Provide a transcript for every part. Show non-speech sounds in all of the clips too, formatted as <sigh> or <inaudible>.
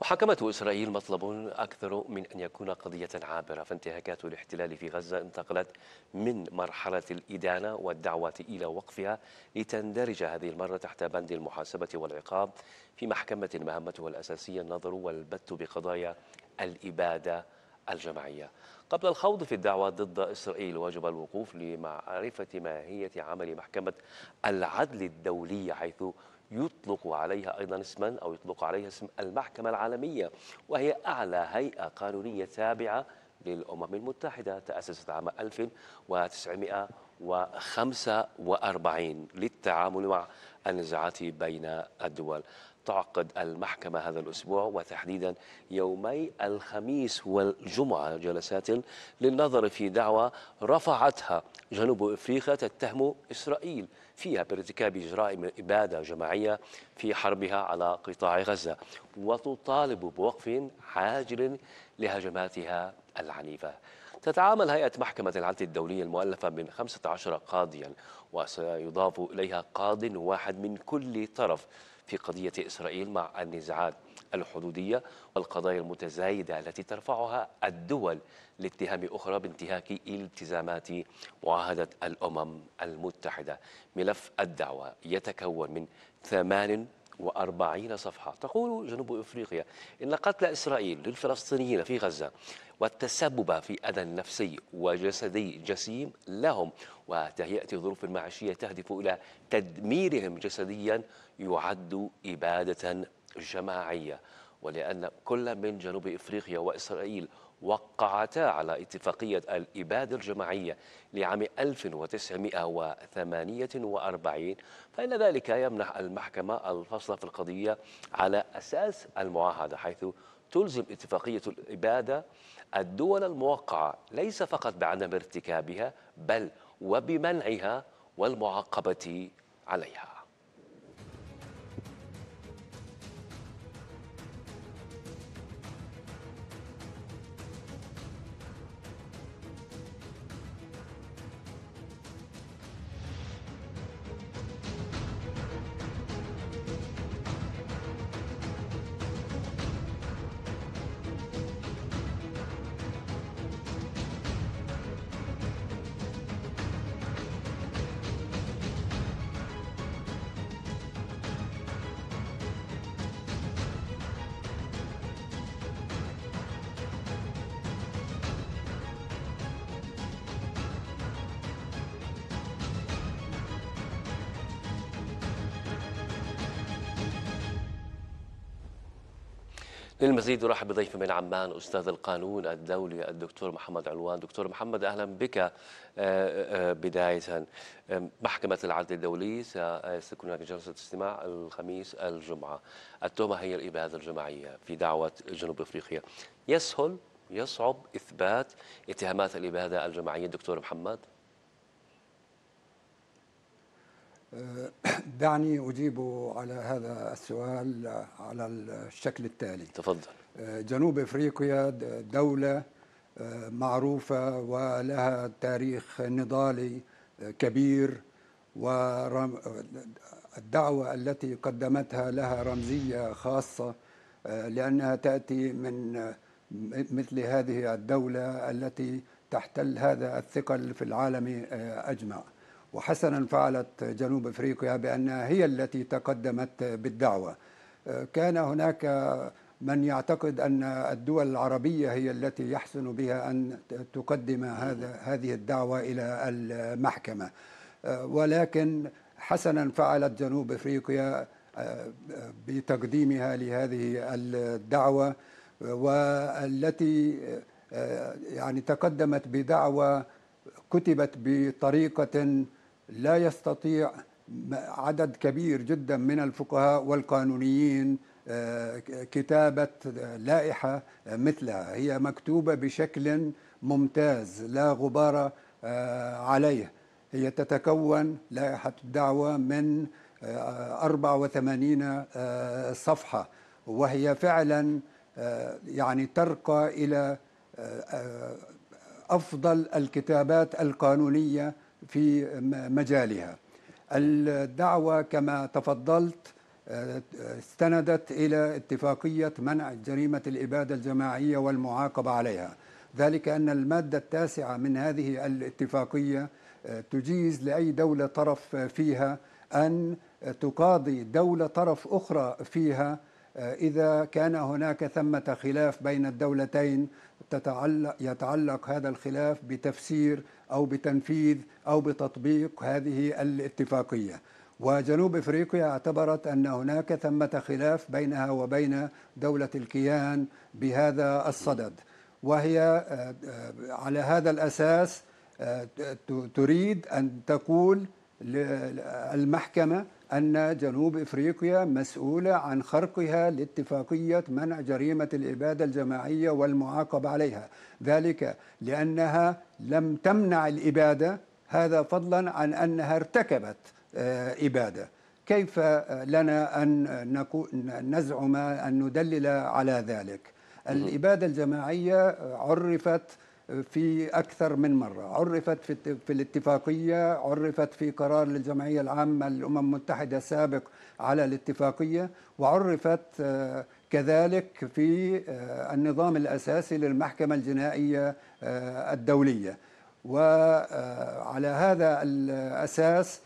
محاكمة إسرائيل مطلب أكثر من أن يكون قضية عابرة فانتهاكات الاحتلال في غزة انتقلت من مرحلة الإدانة والدعوة إلى وقفها لتندرج هذه المرة تحت بند المحاسبة والعقاب في محكمة مهمتها الأساسية النظر والبت بقضايا الإبادة الجماعية قبل الخوض في الدعوة ضد إسرائيل واجب الوقوف لمعرفة ماهية عمل محكمة العدل الدولية حيث يطلق عليها أيضا اسما أو يطلق عليها اسم المحكمة العالمية وهي أعلى هيئة قانونية تابعة للأمم المتحدة تأسست عام 1945 للتعامل مع النزاعات بين الدول تعقد المحكمة هذا الأسبوع وتحديدا يومي الخميس والجمعة جلسات للنظر في دعوى رفعتها جنوب إفريقيا تتهم إسرائيل فيها بارتكاب جرائم إبادة جماعية في حربها على قطاع غزة وتطالب بوقف عاجل لهجماتها العنيفة تتعامل هيئة محكمة العدل الدولية المؤلفة من 15 قاضيا وسيضاف إليها قاض واحد من كل طرف في قضية إسرائيل مع النزاعات الحدودية والقضايا المتزايدة التي ترفعها الدول لاتهام أخرى بانتهاك التزامات معاهدة الأمم المتحدة ملف الدعوة يتكون من وأربعين صفحة تقول جنوب أفريقيا إن قتل إسرائيل للفلسطينيين في غزة والتسبب في أذى نفسي وجسدي جسيم لهم وتهيئة ظروف معيشية تهدف إلى تدميرهم جسديا يعد إبادة جماعية ولأن كل من جنوب إفريقيا وإسرائيل وقعتا على اتفاقية الإبادة الجماعية لعام 1948 فإن ذلك يمنح المحكمة الفصل في القضية على أساس المعاهدة حيث تلزم اتفاقية الإبادة الدول الموقعة ليس فقط بعدم ارتكابها بل وبمنعها والمعاقبة عليها للمزيد ارحب بضيفي من عمان استاذ القانون الدولي الدكتور محمد علوان دكتور محمد اهلا بك آه، آه، آه، بدايه محكمه العدل الدولي سيكون هناك جلسه استماع الخميس الجمعه التهمه هي الاباده الجماعيه في دعوه جنوب افريقيا يسهل يصعب اثبات اتهامات الاباده الجماعيه دكتور محمد آه، <clears throat> دعني أجيب على هذا السؤال على الشكل التالي تفضل آه، جنوب إفريقيا دولة آه، معروفة ولها تاريخ نضالي كبير والدعوة التي قدمتها لها رمزية خاصة لأنها تأتي من مثل هذه الدولة التي تحتل هذا الثقل في العالم أجمع وحسنا فعلت جنوب افريقيا بانها هي التي تقدمت بالدعوه. كان هناك من يعتقد ان الدول العربيه هي التي يحسن بها ان تقدم هذا هذه الدعوه الى المحكمه. ولكن حسنا فعلت جنوب افريقيا آه، بتقديمها لهذه الدعوه والتي آه، يعني تقدمت بدعوه كتبت بطريقه لا يستطيع عدد كبير جدا من الفقهاء والقانونيين آه، كتابة لائحة مثلها هي مكتوبة بشكل ممتاز لا غبار آه، عليه هي تتكون لائحة الدعوة من 84 آه، صفحة وهي فعلا يعني ترقى إلى أفضل الكتابات القانونية في مجالها الدعوة كما تفضلت آه، استندت إلى اتفاقية منع جريمة الإبادة الجماعية والمعاقبة عليها ذلك أن المادة التاسعة من هذه الاتفاقية آه، تجيز لأي دولة طرف فيها أن تقاضي دولة طرف أخرى فيها آه، إذا كان هناك ثمة خلاف بين الدولتين تتعلق يتعلق هذا الخلاف بتفسير أو بتنفيذ أو بتطبيق هذه الاتفاقية وجنوب افريقيا اعتبرت ان هناك ثمه خلاف بينها وبين دوله الكيان بهذا الصدد وهي آه، آه، على هذا الاساس تريد ان تقول المحكمه أن جنوب إفريقيا مسؤولة عن خرقها لاتفاقية منع جريمة الإبادة الجماعية والمعاقبة عليها ذلك لأنها لم تمنع الإبادة هذا فضلا عن أنها ارتكبت آه، إبادة كيف آه، لنا أن نزعم أن ندلل على ذلك الإبادة الجماعية عرفت في أكثر من مرة عرفت في, الاتفاقية عرفت في قرار للجمعية العامة للأمم المتحدة السابق على الاتفاقية وعرفت آه، كذلك في آه، النظام الأساسي للمحكمة الجنائية آه، الدولية وعلى هذا الأساس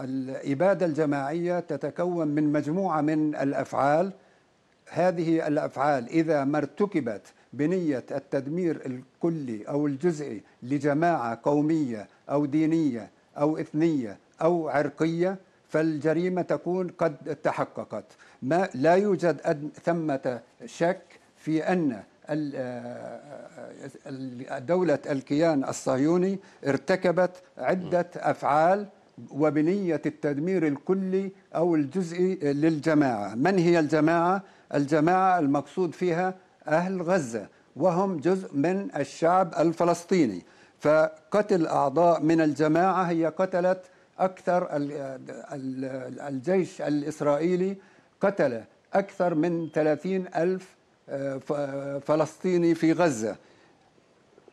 الإبادة الجماعية تتكون من مجموعة من الأفعال هذه الأفعال إذا ما ارتكبت بنية التدمير الكلي أو الجزئي لجماعة قومية أو دينية أو إثنية أو عرقية فالجريمة تكون قد تحققت ما لا يوجد ثمة شك في أن آه، دولة الكيان الصهيوني ارتكبت عدة أفعال وبنية التدمير الكلي أو الجزئي للجماعة من هي الجماعة؟ الجماعة المقصود فيها أهل غزة وهم جزء من الشعب الفلسطيني فقتل أعضاء من الجماعة هي قتلت أكثر الجيش الإسرائيلي قتل أكثر من 30 ألف آه، آه، فلسطيني في غزة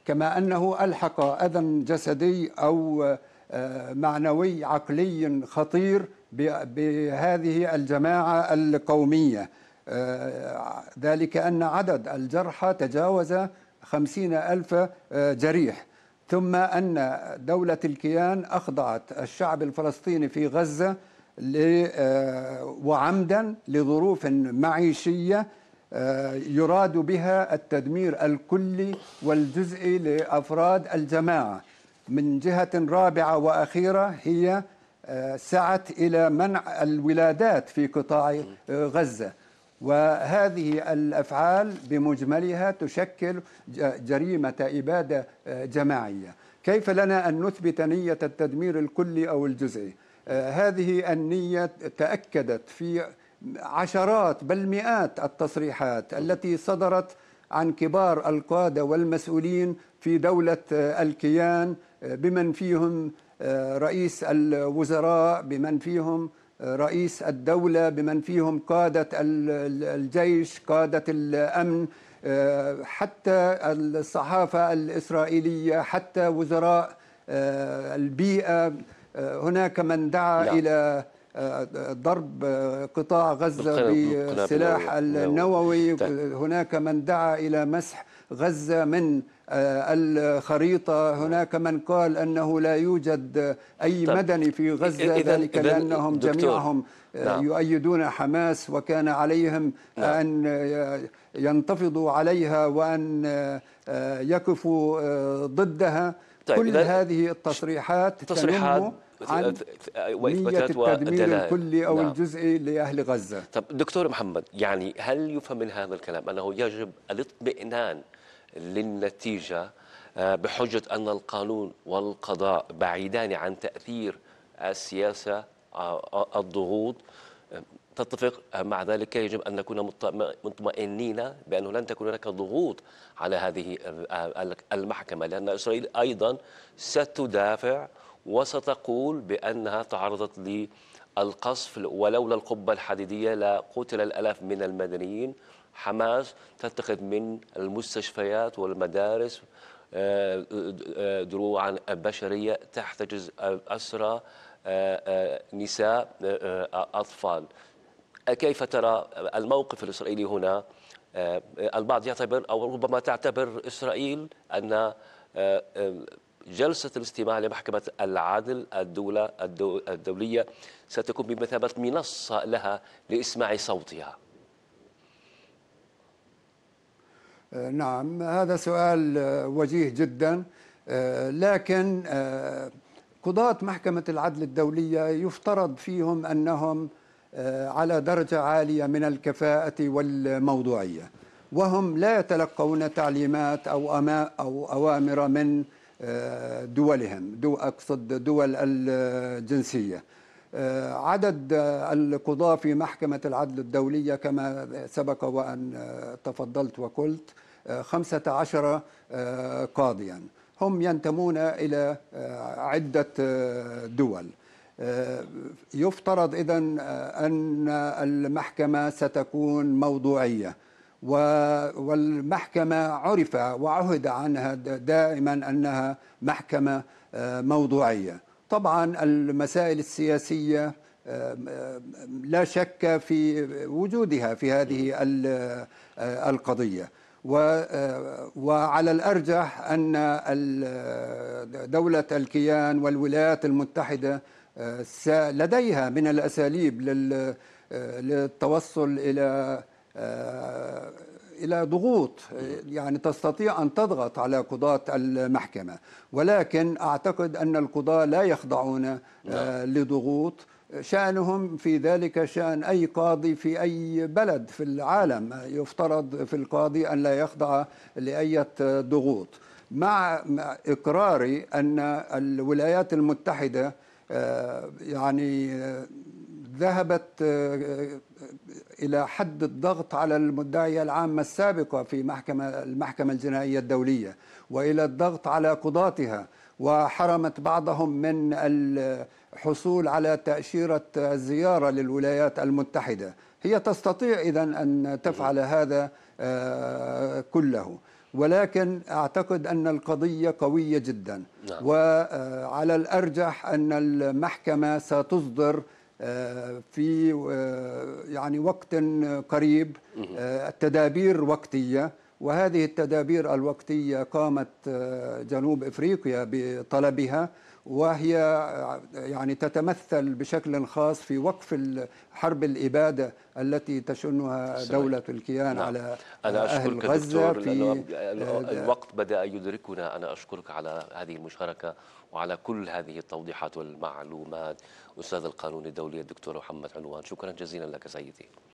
كما أنه ألحق أذى جسدي أو آه، معنوي عقلي خطير بهذه الجماعة القومية آه، ذلك أن عدد الجرحى تجاوز خمسين ألف آه، جريح ثم أن دولة الكيان أخضعت الشعب الفلسطيني في غزة آه، وعمدا لظروف معيشية يراد بها التدمير الكلي والجزئي لأفراد الجماعة من جهة رابعة وأخيرة هي سعت إلى منع الولادات في قطاع غزة وهذه الافعال بمجملها تشكل جريمه اباده آه، جماعيه كيف لنا ان نثبت نيه التدمير الكلي او الجزئي آه، هذه النيه تاكدت في عشرات بل مئات التصريحات التي صدرت عن كبار القاده والمسؤولين في دوله آه، الكيان بمن فيهم رئيس الوزراء بمن فيهم رئيس الدولة بمن فيهم قادة الجيش قادة الأمن آه، حتى الصحافة الإسرائيلية حتى وزراء آه، البيئة آه، هناك من دعا لا. نعم. إلى ضرب قطاع غزة بالسلاح النووي هناك من دعا إلى مسح غزة من آه، الخريطة هناك من قال أنه لا يوجد أي مدني في غزة ذلك لأنهم جميعهم آه، نعم. يؤيدون حماس وكان عليهم نعم. أن آه، ينتفضوا عليها وأن يقفوا ضدها طيب، كل هذه التصريحات تصريحات عن آه، نية التدمير الكلي أو نعم. الجزئي لأهل غزة طب دكتور محمد يعني هل يفهم من هذا الكلام أنه يجب الاطمئنان للنتيجة آه، بحجة أن القانون والقضاء بعيدان عن تأثير السياسة آه، الضغوط تتفق مع ذلك يجب أن نكون مطمئنين بأنه لن تكون هناك ضغوط على هذه المحكمة لأن إسرائيل أيضا ستدافع وستقول بأنها تعرضت للقصف ولولا القبة الحديدية لقتل الألاف من المدنيين حماس تتخذ من المستشفيات والمدارس آه، آه، دروعا بشرية تحتجز أسرى آه، نساء أطفال كيف ترى الموقف الإسرائيلي هنا البعض يعتبر أو ربما تعتبر إسرائيل أن جلسة الاستماع لمحكمة العدل الدولة الدولية ستكون بمثابة منصة لها لإسماع صوتها أه، نعم هذا سؤال أه، وجيه جدا أه، لكن قضاة محكمة العدل الدولية يفترض فيهم أنهم على درجة عالية من الكفاءة والموضوعية وهم لا يتلقون تعليمات أو, أو أوامر من دولهم دو أقصد دول الجنسية آه، عدد آه، القضاة في محكمة العدل الدولية كما سبق وأن آه، تفضلت وقلت 15 قاضيا هم ينتمون إلى عدة دول يفترض إذا أن المحكمة ستكون موضوعية والمحكمة عرف وعهد عنها دائما أنها محكمة آه، موضوعية طبعا المسائل السياسية آه، لا شك في وجودها في هذه آه، القضية وعلى الأرجح أن دولة الكيان والولايات المتحدة لديها من الأساليب للتوصل إلى آه، الى ضغوط آه، يعني تستطيع ان تضغط على قضاه المحكمه ولكن اعتقد ان القضاه لا يخضعون آه، لضغوط شأنهم في ذلك شأن أي قاضي في أي بلد في العالم يفترض في القاضي أن لا يخضع لأية ضغوط مع إقراري أن الولايات المتحدة يعني ذهبت الى حد الضغط على المدعيه العامه السابقه في محكمه المحكمه الجنائيه الدوليه والى الضغط على قضاتها وحرمت بعضهم من الحصول على تاشيره الزياره للولايات المتحده هي تستطيع اذا ان تفعل هذا آه، كله ولكن اعتقد ان القضيه قويه جدا نعم. وعلى آه، الارجح ان المحكمه ستصدر آه، في آه، يعني وقت قريب آه، التدابير وقتيه وهذه التدابير الوقتية قامت آه، جنوب إفريقيا بطلبها وهي آه، يعني تتمثل بشكل خاص في وقف حرب الإبادة التي تشنها دولة الكيان نعم. على أنا آه، أشكرك أهل غزة في الوقت بدأ يدركنا أنا أشكرك على هذه المشاركة وعلى كل هذه التوضيحات والمعلومات أستاذ القانون الدولي الدكتور محمد عنوان شكرا جزيلا لك سيدي